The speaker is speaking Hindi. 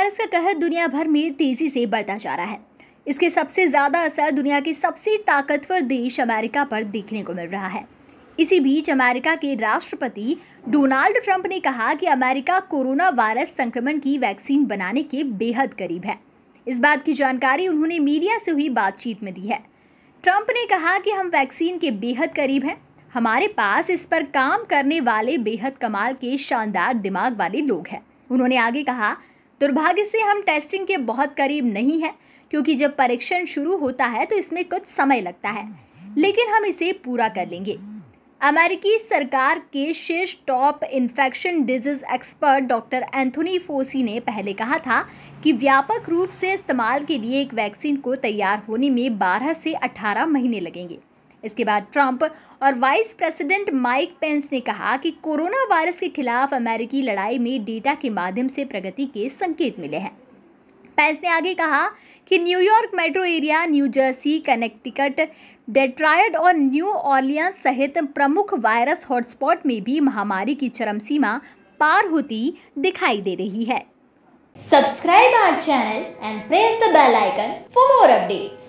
वायरस का कहर दुनिया भर में तेजी से बढ़ता जा रहा है इसके सबसे ज़्यादा असर दुनिया के सबसे ताकतवर देश अमेरिका पर देखने को मिल रहा है इसी बीच अमेरिका के राष्ट्रपति डोनाल्ड ट्रंप ने कहा कि अमेरिका कोरोना वायरस संक्रमण की वैक्सीन बनाने के बेहद करीब है इस बात की जानकारी उन्होंने मीडिया से हुई बातचीत में दी है ट्रंप ने कहा कि हम वैक्सीन के बेहद करीब हैं हमारे पास इस पर काम करने वाले बेहद कमाल के शानदार दिमाग वाले लोग हैं उन्होंने आगे कहा दुर्भाग्य से हम टेस्टिंग के बहुत करीब नहीं हैं क्योंकि जब परीक्षण शुरू होता है तो इसमें कुछ समय लगता है लेकिन हम इसे पूरा कर लेंगे अमेरिकी सरकार के शीर्ष top infection disease expert doctor Anthony Fauci ने पहले कहा था कि व्यापक रूप से इस्तेमाल के लिए एक वैक्सीन को तैयार होने में 12 से 18 महीने लगेंगे इसके बाद ट्रंप और वाइस प्रेसिडेंट माइक पेंस ने कहा कि कोरोना वायरस के खिलाफ अमेरिकी लड़ाई में डेटा के माध्यम से प्रगति के संकेत मिले हैं पेंस ने आगे कहा कि New York metro area New Jersey Connecticut Detroit और न्यू ऑर्लियंस सहित प्रमुख वायरस हॉटस्पॉट में भी महामारी की चरम सीमा पार होती दिखाई दे रही है subscribe our channel and press the bell icon for more updates